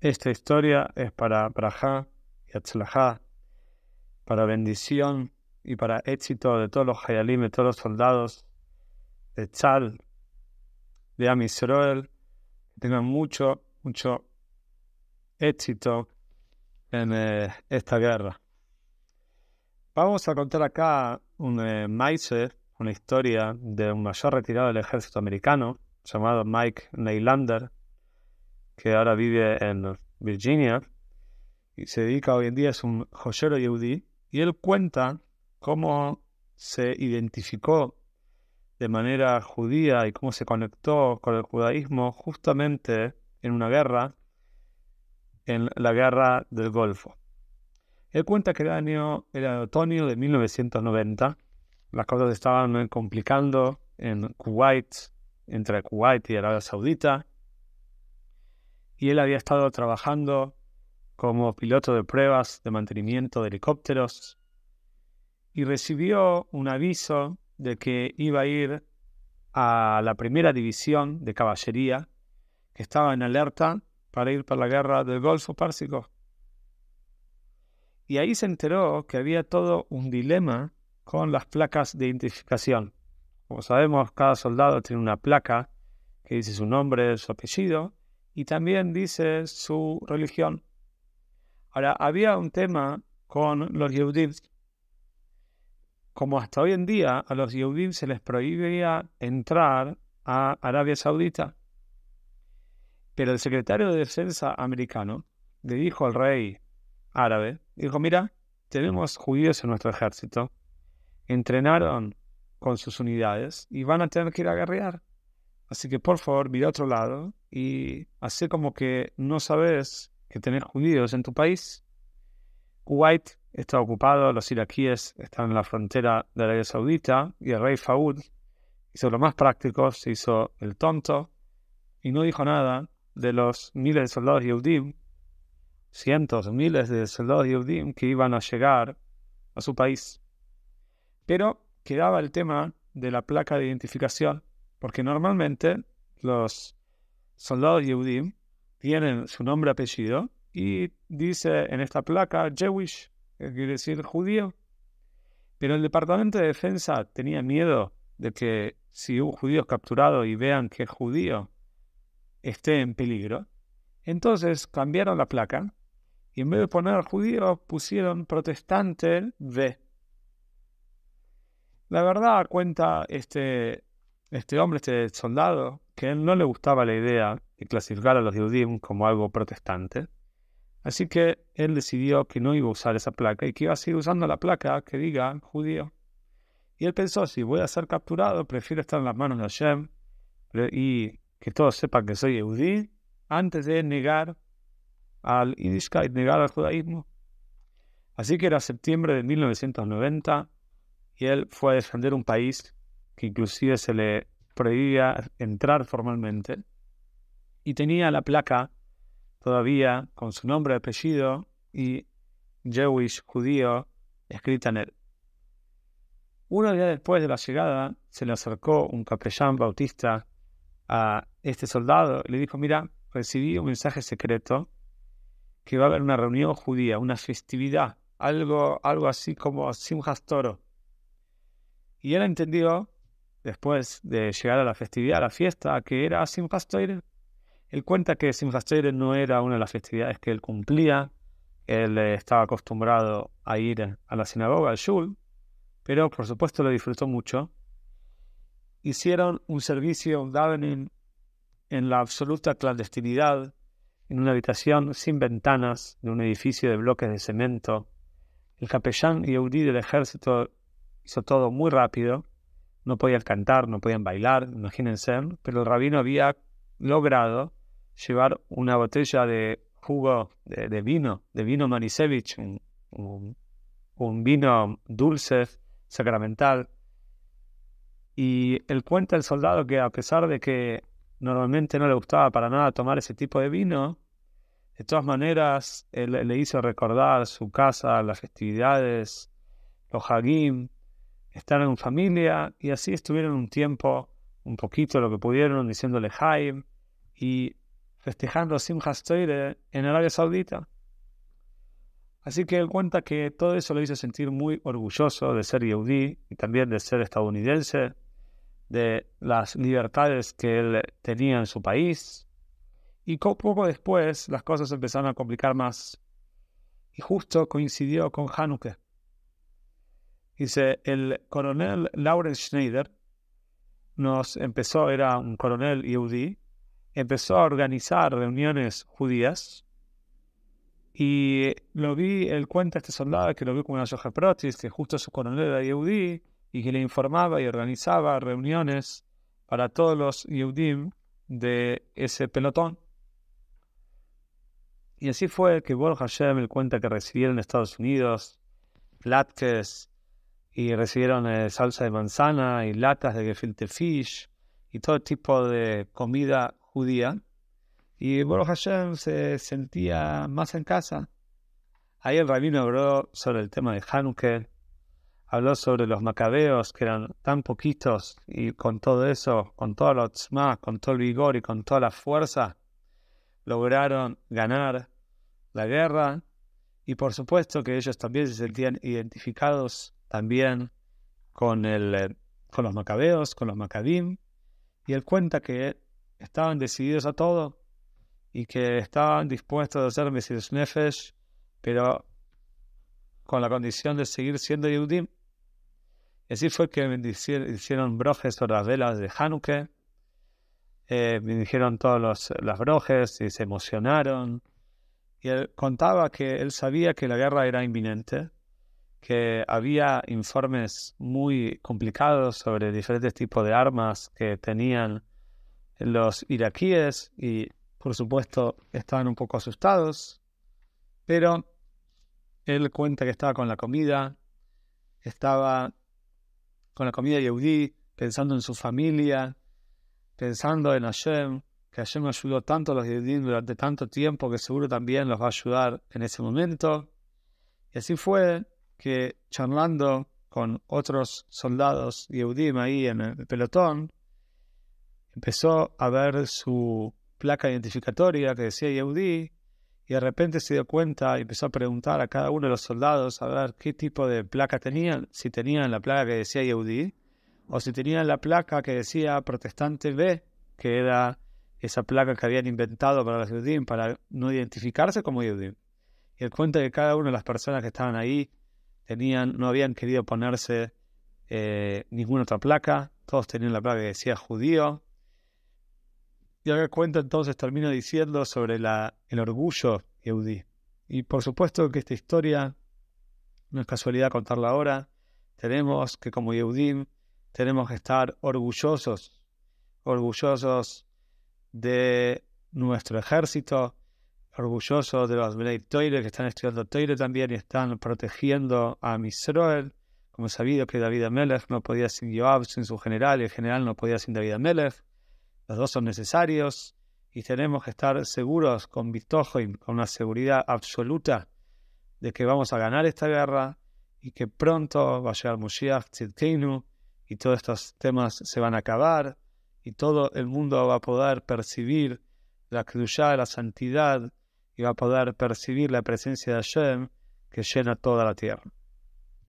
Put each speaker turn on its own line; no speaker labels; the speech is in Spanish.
Esta historia es para Praja y Achlaja, para bendición y para éxito de todos los Hayalim, de todos los soldados, de Chal, de Amisroel, que tengan mucho, mucho éxito en eh, esta guerra. Vamos a contar acá un eh, una historia de un mayor retirado del ejército americano llamado Mike Neylander, que ahora vive en Virginia y se dedica hoy en día, es un joyero yudí, y él cuenta cómo se identificó de manera judía y cómo se conectó con el judaísmo justamente en una guerra, en la guerra del Golfo. Él cuenta que el año era el otoño de 1990, las cosas estaban complicando en Kuwait, entre Kuwait y Arabia Saudita, y él había estado trabajando como piloto de pruebas de mantenimiento de helicópteros y recibió un aviso de que iba a ir a la primera división de caballería que estaba en alerta para ir para la guerra del Golfo Pérsico. Y ahí se enteró que había todo un dilema con las placas de identificación. Como sabemos, cada soldado tiene una placa que dice su nombre, su apellido, y también dice su religión. Ahora, había un tema con los judíos, Como hasta hoy en día a los judíos se les prohibía entrar a Arabia Saudita. Pero el secretario de Defensa americano le dijo al rey árabe, dijo, mira, tenemos judíos en nuestro ejército, entrenaron con sus unidades y van a tener que ir a guerrear. Así que por favor, mira a otro lado y hace como que no sabes que tenés judíos en tu país. Kuwait está ocupado, los iraquíes están en la frontera de Arabia Saudita y el rey Faud hizo lo más práctico, se hizo el tonto y no dijo nada de los miles de soldados Yehudim, cientos, miles de soldados Yehudim que iban a llegar a su país. Pero quedaba el tema de la placa de identificación porque normalmente los soldados Yehudim tienen su nombre, apellido, y dice en esta placa Jewish, que quiere decir judío. Pero el Departamento de Defensa tenía miedo de que si un judío es capturado y vean que el judío, esté en peligro. Entonces cambiaron la placa y en vez de poner judío pusieron protestante B. La verdad, cuenta este este hombre, este soldado, que a él no le gustaba la idea de clasificar a los judíos como algo protestante. Así que él decidió que no iba a usar esa placa y que iba a seguir usando la placa que diga judío. Y él pensó, si voy a ser capturado, prefiero estar en las manos de Hashem y que todos sepan que soy judío antes de negar al negar al judaísmo. Así que era septiembre de 1990 y él fue a defender un país que inclusive se le prohibía entrar formalmente, y tenía la placa todavía con su nombre, apellido y Jewish judío escrita en él. Un día después de la llegada, se le acercó un capellán bautista a este soldado y le dijo, mira, recibí un mensaje secreto que va a haber una reunión judía, una festividad, algo, algo así como Simhas Toro. Y él entendió después de llegar a la festividad, a la fiesta, que era Simchas Torah. Él cuenta que Simchas Torah no era una de las festividades que él cumplía, él eh, estaba acostumbrado a ir a la sinagoga, al shul, pero por supuesto lo disfrutó mucho. Hicieron un servicio, davening, en la absoluta clandestinidad, en una habitación sin ventanas de un edificio de bloques de cemento. El capellán y Eudí del ejército hizo todo muy rápido no podían cantar, no podían bailar, imagínense, pero el rabino había logrado llevar una botella de jugo de, vino, de vino Manisevich, un, vino dulce, sacramental. Y él cuenta el soldado que a pesar de que normalmente no le gustaba para nada tomar ese tipo de vino, de todas maneras le hizo recordar su casa, las festividades, los hagim, estar en familia y así estuvieron un tiempo, un poquito lo que pudieron, diciéndole jaime y festejando Simchas Toire en Arabia Saudita. Así que él cuenta que todo eso le hizo sentir muy orgulloso de ser yudí y también de ser estadounidense, de las libertades que él tenía en su país. Y poco después las cosas empezaron a complicar más. Y justo coincidió con Hanukkah. Dice, el coronel Lawrence Schneider nos empezó, era un coronel yudí, empezó a organizar reuniones judías y lo vi, él cuenta a este soldado que lo vio con una Joja Protis, que justo su coronel era yudí y que le informaba y organizaba reuniones para todos los yudim de ese pelotón. Y así fue que Borja Hashem, el cuenta que recibieron en Estados Unidos, Latkes, y recibieron eh, salsa de manzana y latas de gefilte fish y todo tipo de comida judía. Y Borja Hashem se sentía más en casa. Ahí el rabino habló sobre el tema de Hanukkah, habló sobre los macabeos que eran tan poquitos y con todo eso, con toda la otzma, con todo el vigor y con toda la fuerza, lograron ganar la guerra. Y por supuesto que ellos también se sentían identificados también con, eh, con los macabeos, con los macabim, y él cuenta que estaban decididos a todo y que estaban dispuestos a hacer Mesías Nefesh, pero con la condición de seguir siendo Yehudim. Y así fue que hicieron brojes sobre las velas de Hanukkah, eh, me dijeron todas las brojes y se emocionaron. Y él contaba que él sabía que la guerra era inminente, que había informes muy complicados sobre diferentes tipos de armas que tenían los iraquíes y por supuesto estaban un poco asustados, pero él cuenta que estaba con la comida, estaba con la comida yehudí, pensando en su familia, pensando en Hashem, que Hashem ayudó tanto a los yehudí durante tanto tiempo que seguro también los va a ayudar en ese momento. Y así fue, que charlando con otros soldados Yehudim ahí en el pelotón, empezó a ver su placa identificatoria que decía Yehudi y de repente se dio cuenta y empezó a preguntar a cada uno de los soldados a ver qué tipo de placa tenían, si tenían la placa que decía Yehudi o si tenían la placa que decía protestante B, que era esa placa que habían inventado para los Yehudim para no identificarse como Yehudim. Y él cuenta que cada una de las personas que estaban ahí no habían querido ponerse eh, ninguna otra placa, todos tenían la placa que decía judío. Y ahora cuento entonces, termino diciendo sobre el orgullo Yehudi. Y por supuesto que esta historia no es casualidad contarla ahora. Tenemos que como Yeudim, tenemos que estar orgullosos, orgullosos de nuestro ejército, orgullosos de los Blade Toilet que están estudiando Toile también y están protegiendo a Misroel. Como sabido que David Amelech no podía sin Joab, sin su general, y el general no podía sin David Amelech. Los dos son necesarios y tenemos que estar seguros con Bitojoim, con una seguridad absoluta de que vamos a ganar esta guerra y que pronto va a llegar Moshiach, Tzidkeinu y todos estos temas se van a acabar y todo el mundo va a poder percibir la de la santidad y va a poder percibir la presencia de Hashem que llena toda la tierra.